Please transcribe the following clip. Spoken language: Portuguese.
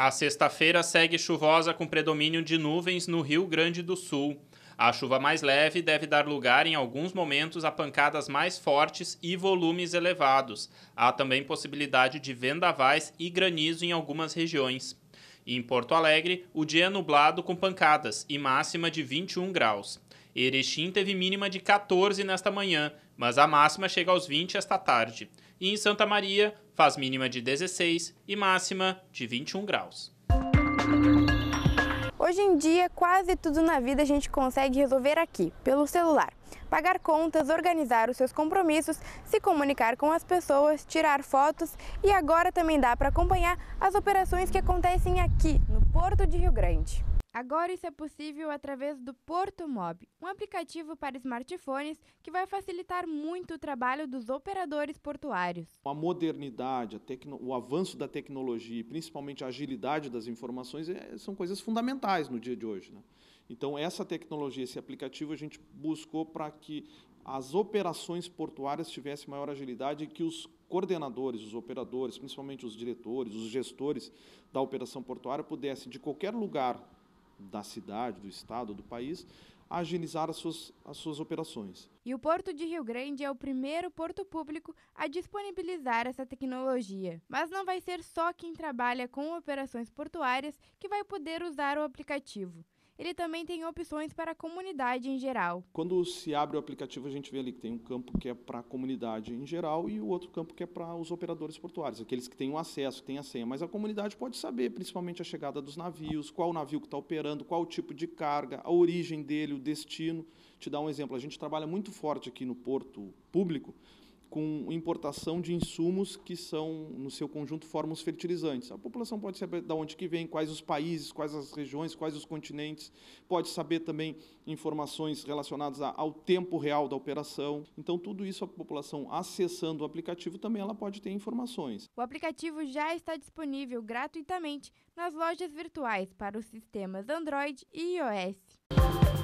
A sexta-feira segue chuvosa com predomínio de nuvens no Rio Grande do Sul. A chuva mais leve deve dar lugar em alguns momentos a pancadas mais fortes e volumes elevados. Há também possibilidade de vendavais e granizo em algumas regiões em Porto Alegre, o dia é nublado com pancadas e máxima de 21 graus. Erechim teve mínima de 14 nesta manhã, mas a máxima chega aos 20 esta tarde. E em Santa Maria, faz mínima de 16 e máxima de 21 graus. Hoje em dia, quase tudo na vida a gente consegue resolver aqui, pelo celular. Pagar contas, organizar os seus compromissos, se comunicar com as pessoas, tirar fotos e agora também dá para acompanhar as operações que acontecem aqui, no Porto de Rio Grande. Agora isso é possível através do Porto Mob, um aplicativo para smartphones que vai facilitar muito o trabalho dos operadores portuários. A modernidade, a tecno, o avanço da tecnologia, principalmente a agilidade das informações, é, são coisas fundamentais no dia de hoje. Né? Então essa tecnologia, esse aplicativo, a gente buscou para que as operações portuárias tivessem maior agilidade e que os coordenadores, os operadores, principalmente os diretores, os gestores da operação portuária pudessem de qualquer lugar da cidade, do estado, do país, agilizar as suas, as suas operações. E o Porto de Rio Grande é o primeiro porto público a disponibilizar essa tecnologia. Mas não vai ser só quem trabalha com operações portuárias que vai poder usar o aplicativo ele também tem opções para a comunidade em geral. Quando se abre o aplicativo, a gente vê ali que tem um campo que é para a comunidade em geral e o outro campo que é para os operadores portuários, aqueles que têm o acesso, que têm a senha. Mas a comunidade pode saber, principalmente a chegada dos navios, qual navio que está operando, qual tipo de carga, a origem dele, o destino. Te dar um exemplo, a gente trabalha muito forte aqui no porto público com importação de insumos que são, no seu conjunto, formam os fertilizantes. A população pode saber de onde que vem, quais os países, quais as regiões, quais os continentes, pode saber também informações relacionadas ao tempo real da operação. Então, tudo isso a população acessando o aplicativo também ela pode ter informações. O aplicativo já está disponível gratuitamente nas lojas virtuais para os sistemas Android e iOS.